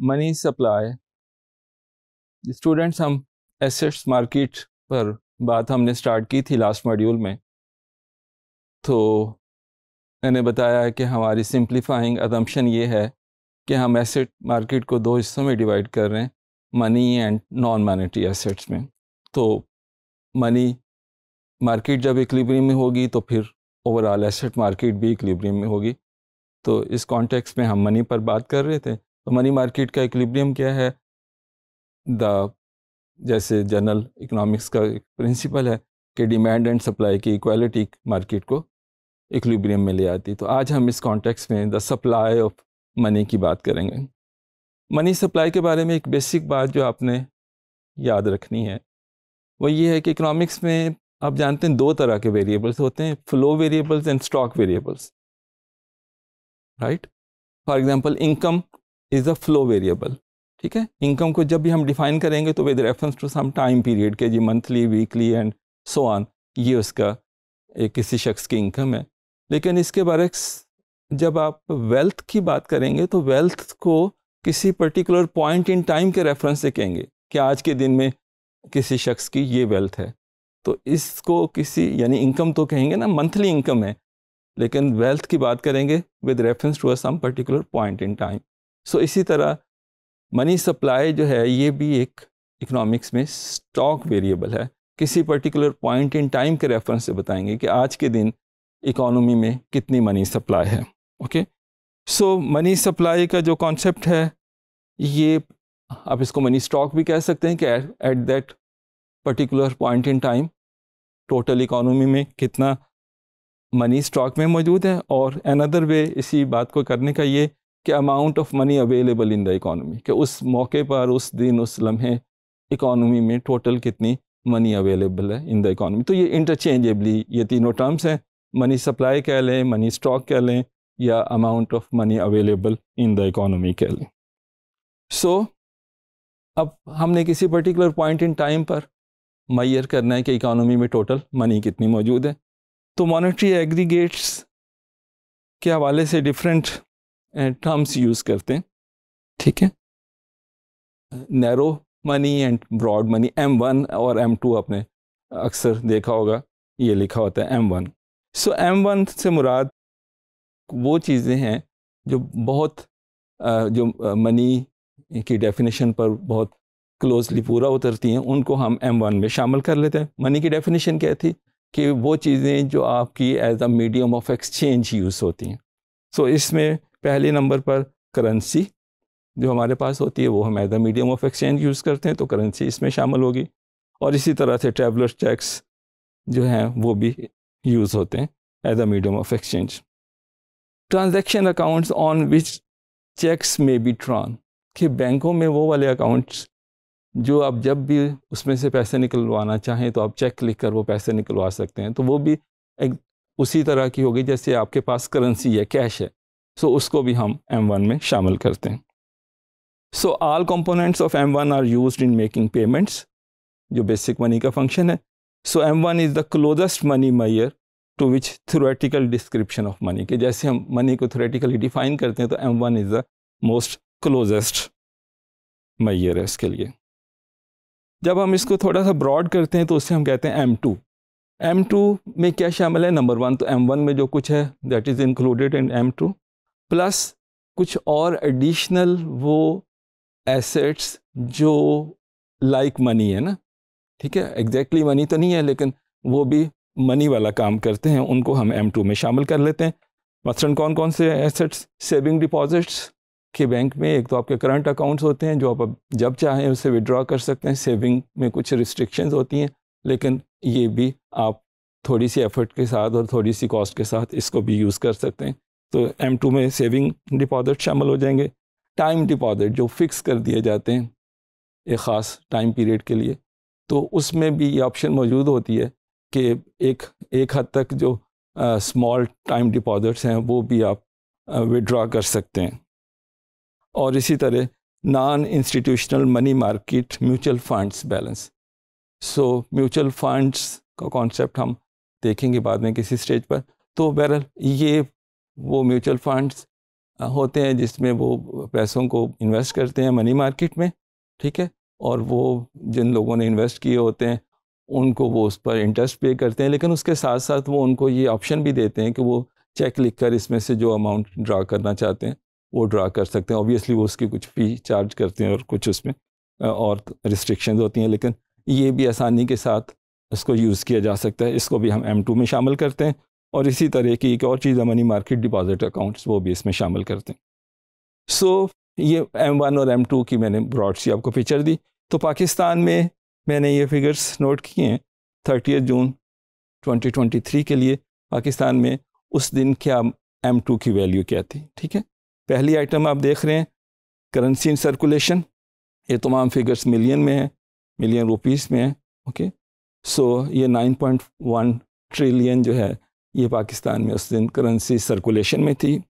money supply students हम assets market पर बात हमने स्टार्ट की थी लास्ट मॉड्यूल में तो मैंने बताया कि हमारी सिंप्लीफाइंग अदम्पशन ये है कि हम एसेट मार्केट को दो हिस्सों में डिवाइड कर रहे हैं money and non monetary assets में तो मनी मार्केट जब इक्लिब्रियम में होगी तो फिर ओवरऑल एसेट मार्केट भी इक्लिब्रियम में होगी तो इस कॉन्टेक्स्ट में हम मनी पर बात कर रहे थे तो मनी मार्केट का इक्विलिब्रियम क्या है द जैसे जनरल इकोनॉमिक्स का एक प्रिंसिपल है कि डिमांड एंड सप्लाई की इक्वालिटी मार्केट को इक्विलिब्रियम में ले आती तो आज हम इस कॉन्टेक्स्ट में द सप्लाई ऑफ मनी की बात करेंगे मनी सप्लाई के बारे में एक बेसिक बात जो आपने याद रखनी है वो ये है कि इकोनॉमिक्स में आप जानते हैं दो तरह के वेरिएबल्स होते हैं flow variables and stock variables right for example income is a flow variable ठीक है इनकम को जब भी हम डिफाइन करेंगे तो with reference to some time period के जी monthly weekly and so on ये उसका एक किसी शख्स की इनकम है लेकिन इसके बरक्स जब आप वेल्थ की बात करेंगे तो वेल्थ को किसी पर्टिकुलर पॉइंट इन टाइम के रेफरेंस से कहेंगे कि आज के दिन में किसी शख्स की ये वेल्थ है तो इसको किसी यानी इनकम तो कहेंगे ना मंथली इनकम है लेकिन वेल्थ की बात करेंगे with reference to a some particular point in time so so, इसी तरह मनी सप्लाई जो है ये भी एक इकोनॉमिक्स में स्टॉक वेरिएबल है किसी पर्टिकुलर पॉइंट इन टाइम के रेफरेंस से बताएंगे कि आज के दिन इकोनॉमी में कितनी मनी सप्लाई है ओके सो मनी सप्लाई का जो कॉन्सेप्ट है ये आप इसको मनी स्टॉक भी कह सकते हैं कि at that particular point in time total economy में कितना मनी स्टॉक में मौजूद है और अनदर वे इसी बात को करने का ये के amount of money available in the economy कि उस मौके पर उस दिन उस लम्हे इकोनॉमी में टोटल कितनी मनी अवेलेबल है इन द इकोनॉमी तो ये इंटरचेंजेबली ये तीनों टर्म्स हैं मनी सप्लाई कह लें मनी स्टॉक कह लें या amount of money available in the economy कह लें सो so, अब हमने किसी पर्टिकुलर पॉइंट इन टाइम पर मैयर करना है कि इकोनॉमी में टोटल मनी कितनी मौजूद है तो मॉनेटरी एग्रीगेट्स के हवाले से डिफरेंट टर्म्स यूज़ करते हैं ठीक है narrow money and broad money M one और एम टू आपने अक्सर देखा होगा ये लिखा होता है M one so M one से मुराद वो चीज़ें हैं जो बहुत जो मनी की डेफिनेशन पर बहुत क्लोजली पूरा उतरती हैं उनको हम एम वन में शामिल कर लेते हैं मनी की डेफिनेशन क्या थी कि वो चीज़ें जो आपकी as a medium of exchange use होती हैं सो so, इसमें पहले नंबर पर करेंसी जो हमारे पास होती है वो हम as medium of exchange use करते हैं तो करेंसी इसमें शामिल होगी और इसी तरह से ट्रेवलर चेक्स जो हैं वो भी यूज़ होते हैं as a medium of exchange transaction accounts on which cheques में बी ट्रॉन कि बैंकों में वो वाले अकाउंट्स जो आप जब भी उसमें से पैसे निकलवाना चाहें तो आप चेक लिख कर वो पैसे निकलवा सकते हैं तो वो भी एक उसी तरह की होगी जैसे आपके पास करेंसी है कैश है सो so उसको भी हम M1 में शामिल करते हैं so all components of M1 are used in making payments जो बेसिक मनी का फंक्शन है so M one is the closest money measure to which theoretical description of money के जैसे हम मनी को थ्योरेटिकली डिफाइन करते हैं तो M one is the most closest measure है इसके लिए जब हम इसको थोड़ा सा ब्रॉड करते हैं तो उससे हम कहते हैं एम टू एम टू में क्या शामिल है नंबर वन तो एम वन में जो कुछ है that is included in M two plus कुछ और एडिशनल वो एसेट्स जो लाइक like मनी है ना ठीक है एग्जैक्टली मनी तो नहीं है लेकिन वो भी मनी वाला काम करते हैं उनको हम एम टू में शामिल कर लेते हैं मसलन कौन कौन से एसेट्स सेविंग डिपॉजिट्स के बैंक में एक तो आपके करंट अकाउंट्स होते हैं जो आप जब चाहें उसे विड्रॉ कर सकते हैं सेविंग में कुछ रिस्ट्रिक्शंस होती हैं लेकिन ये भी आप थोड़ी सी एफर्ट के साथ और थोड़ी सी कॉस्ट के साथ इसको भी यूज़ कर सकते हैं तो एम टू में सेविंग डिपॉजिट शामिल हो जाएंगे टाइम डिपॉजिट जो फिक्स कर दिए जाते हैं एक ख़ास टाइम पीरियड के लिए तो उसमें भी ये ऑप्शन मौजूद होती है कि एक एक हद तक जो स्मॉल टाइम डिपॉजिट्स हैं वो भी आप विड्रा कर सकते हैं और इसी तरह non institutional money market mutual funds balance so mutual funds का कॉन्सेप्ट हम देखेंगे बाद में किसी स्टेज पर तो बहरहाल ये वो म्यूचुअल फंड्स होते हैं जिसमें वो पैसों को इन्वेस्ट करते हैं मनी मार्केट में ठीक है और वो जिन लोगों ने इन्वेस्ट किए होते हैं उनको वो उस पर इंटरेस्ट पे करते हैं लेकिन उसके साथ साथ वो उनको ये ऑप्शन भी देते हैं कि वो चेक लिख कर इसमें से जो अमाउंट ड्रा करना चाहते हैं वो ड्रा कर सकते हैं ऑब्वियसली वो उसकी कुछ फ़ी चार्ज करते हैं और कुछ उसमें और रिस्ट्रिक्शन होती हैं लेकिन ये भी आसानी के साथ इसको यूज़ किया जा सकता है इसको भी हम एम टू में शामिल करते हैं और इसी तरह की एक और चीज़ मनी मार्केट डिपॉजिट अकाउंट्स वो भी इसमें शामिल करते हैं सो so, ये M1 और M2 की मैंने ब्रॉड सी आपको पिक्चर दी तो पाकिस्तान में मैंने ये फिगर्स नोट किए हैं थर्टी जून 2023 के लिए पाकिस्तान में उस दिन क्या M2 की वैल्यू क्या थी ठीक है पहली आइटम आप देख रहे हैं करेंसी इन सर्कुलेशन ये तमाम फिगर्स मिलियन में है मिलियन रुपीस में है ओके सो so, ये 9.1 ट्रिलियन जो है ये पाकिस्तान में उस दिन करेंसी सर्कुलेशन में थी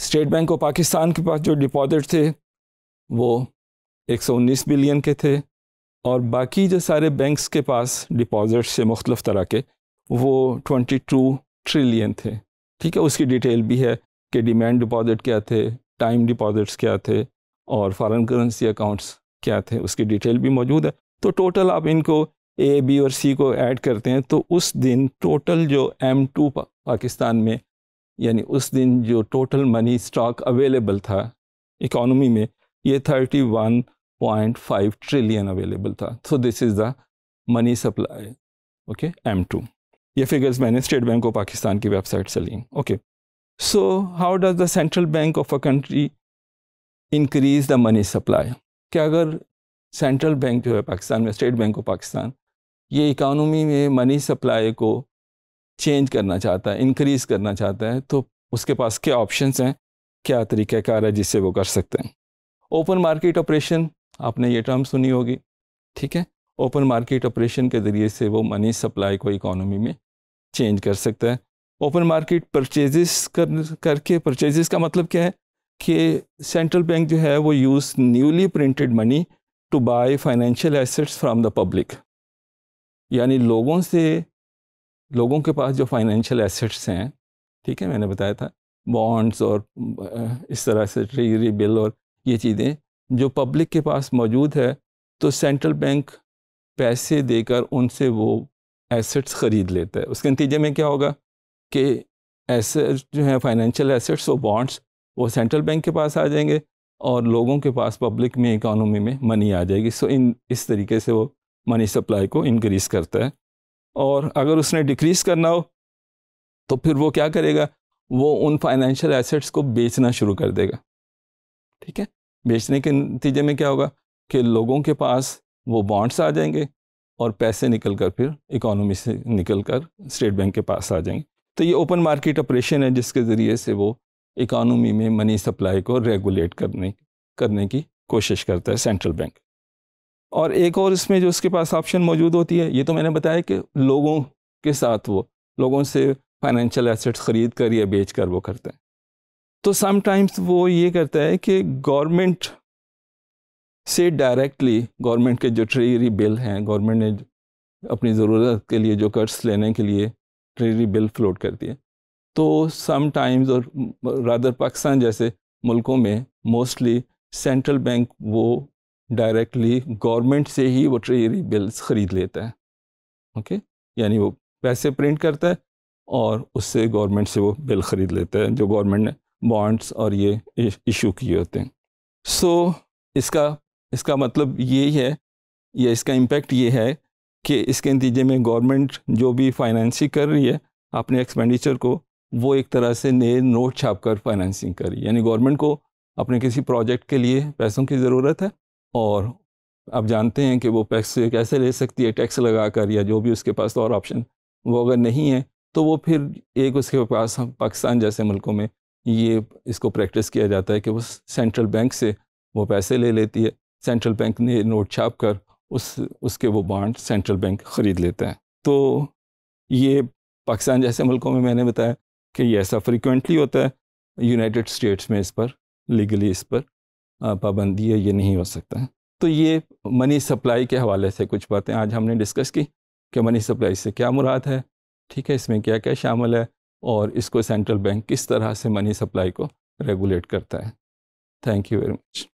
स्टेट बैंक ऑफ पाकिस्तान के पास जो डिपॉजिट थे वो 119 बिलियन के थे और बाकी जो सारे बैंक्स के पास डिपॉजिट से मुख्तलफ तरह के वो 22 ट्रिलियन थे ठीक है उसकी डिटेल भी है कि डिमांड डिपॉजिट क्या थे टाइम डिपॉजिट्स क्या थे और फॉरेन करेंसी अकाउंट्स क्या थे उसकी डिटेल भी मौजूद है तो टोटल आप इनको ए बी और सी को ऐड करते हैं तो उस दिन टोटल जो एम टू पा, पाकिस्तान में यानी उस दिन जो टोटल मनी स्टॉक अवेलेबल था इकोनॉमी में ये thirty one point five trillion available था so this is the money supply okay M two ये फिगर्स मैंने स्टेट बैंक ऑफ पाकिस्तान की वेबसाइट से ली okay so how does the central bank of a country increase the money supply क्या अगर central bank जो है पाकिस्तान में स्टेट बैंक ऑफ पाकिस्तान ये इकानमी में मनी सप्लाई को चेंज करना चाहता है इंक्रीज़ करना चाहता है तो उसके पास क्या ऑप्शंस हैं क्या तरीक़ाकार है जिससे वो कर सकते हैं ओपन मार्केट ऑपरेशन आपने ये टर्म सुनी होगी ठीक है ओपन मार्केट ऑपरेशन के ज़रिए से वो मनी सप्लाई को इकानमी में चेंज कर सकता है ओपन मार्केट परचेजेस कर करके परचेजेस का मतलब क्या है कि सेंट्रल बैंक जो है वो use newly printed money to buy financial assets from the public यानी लोगों से लोगों के पास जो फाइनेंशियल एसेट्स हैं ठीक है मैंने बताया था बॉन्ड्स और इस तरह से ट्रेजरी बिल और ये चीज़ें जो पब्लिक के पास मौजूद है तो सेंट्रल बैंक पैसे देकर उनसे वो एसेट्स ख़रीद लेता है उसके नतीजे में क्या होगा कि ऐसे जो हैं फाइनेंशियल एसेट्स और बॉन्ड्स वो सेंट्रल बैंक के पास आ जाएंगे और लोगों के पास पब्लिक में इकानमी में मनी आ जाएगी सो इन इस तरीके से वो मनी सप्लाई को इंक्रीज़ करता है और अगर उसने डिक्रीज़ करना हो तो फिर वो क्या करेगा वो उन फाइनेंशियल एसेट्स को बेचना शुरू कर देगा ठीक है बेचने के नतीजे में क्या होगा कि लोगों के पास वो बॉन्ड्स आ जाएंगे और पैसे निकल कर फिर इकोनॉमी से निकल कर स्टेट बैंक के पास आ जाएंगे तो ये ओपन मार्केट ऑपरेशन है जिसके ज़रिए से वो इकोनॉमी में मनी सप्लाई को रेगुलेट करने करने की कोशिश करता है सेंट्रल बैंक और एक और इसमें जो उसके पास ऑप्शन मौजूद होती है ये तो मैंने बताया कि लोगों के साथ वो लोगों से फाइनेंशियल एसेट्स ख़रीद कर या बेच कर वो करते हैं तो समटाइम्स वो ये करता है कि गवर्नमेंट से डायरेक्टली गवर्नमेंट के जो ट्रेजरी बिल हैं गवर्नमेंट ने अपनी ज़रूरत के लिए जो कर्ज लेने के लिए ट्रेजरी बिल फ्लोट करती है तो समटाइम्स और रादर पाकिस्तान जैसे मुल्कों में मोस्टली सेंट्रल बैंक वो डायरेक्टली गवर्नमेंट से ही वो ट्रेजरी बिल्स ख़रीद लेता है ओके यानी वो पैसे प्रिंट करता है और उससे गवर्नमेंट से वो बिल ख़रीद लेता है जो गवर्नमेंट ने बॉन्ड्स और ये इशू किए होते हैं सो so, इसका इसका मतलब ये है या इसका इम्पेक्ट ये है कि इसके नतीजे में गवर्नमेंट जो भी फाइनेंसिंग कर रही है अपने एक्सपेंडिचर को वो एक तरह से नए नोट छाप कर फाइनेंसिंग कर रही है यानी गवर्नमेंट को अपने किसी प्रोजेक्ट के लिए पैसों की ज़रूरत है और आप जानते हैं कि वो पैक्स कैसे ले सकती है टैक्स लगा कर या जो भी उसके पास और ऑप्शन वो अगर नहीं है तो वो फिर एक उसके पास पाकिस्तान जैसे मुल्कों में ये इसको प्रैक्टिस किया जाता है कि वो सेंट्रल बैंक से वो पैसे ले लेती है सेंट्रल बैंक ने नोट छाप कर उस उसके वो बॉन्ड सेंट्रल बैंक ख़रीद लेता है तो ये पाकिस्तान जैसे मुल्कों में मैंने बताया कि ये ऐसा फ्रिक्वेंटली होता है यूनाइटेड स्टेट्स में इस पर लीगली इस पर पाबंदी है ये नहीं हो सकता है तो ये मनी सप्लाई के हवाले से कुछ बातें आज हमने डिस्कस की कि मनी सप्लाई से क्या मुराद है ठीक है इसमें क्या क्या शामिल है और इसको सेंट्रल बैंक किस तरह से मनी सप्लाई को रेगुलेट करता है थैंक यू वेरी मच